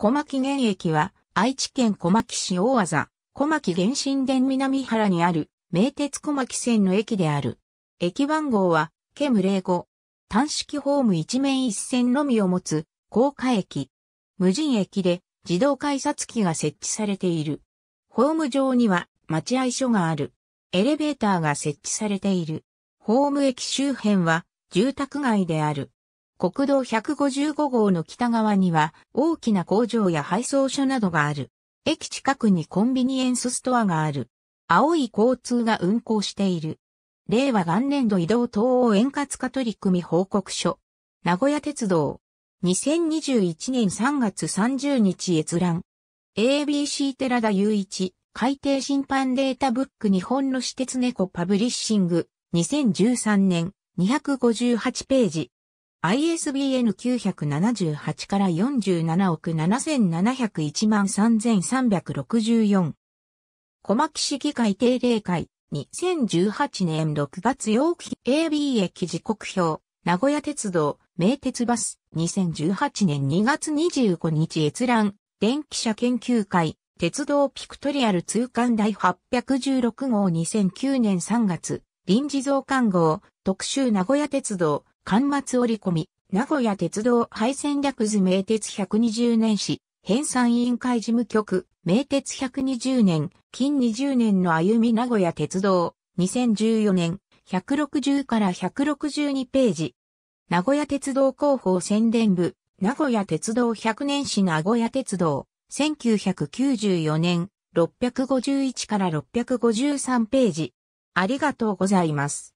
小牧原駅は、愛知県小牧市大技、小牧原神殿南原にある、名鉄小牧線の駅である。駅番号は、ケム05。単式ホーム一面一線のみを持つ、高架駅。無人駅で、自動改札機が設置されている。ホーム上には、待合所がある。エレベーターが設置されている。ホーム駅周辺は、住宅街である。国道155号の北側には大きな工場や配送所などがある。駅近くにコンビニエンスストアがある。青い交通が運行している。令和元年度移動等応円滑化取り組み報告書。名古屋鉄道。2021年3月30日閲覧。ABC 寺田雄一。海底審判データブック日本の私鉄猫パブリッシング。2013年258ページ。ISBN 978から47億7701万3364。小牧市議会定例会、2018年6月8日 AB 駅時刻表、名古屋鉄道、名鉄バス、2018年2月25日閲覧、電気車研究会、鉄道ピクトリアル通貫第816号2009年3月、臨時増刊号、特集名古屋鉄道、巻末折り込み、名古屋鉄道廃線略図名鉄120年史、編纂委員会事務局、名鉄120年、近20年の歩み名古屋鉄道、2014年、160から162ページ。名古屋鉄道広報宣伝部、名古屋鉄道100年史名古屋鉄道、1994年、651から653ページ。ありがとうございます。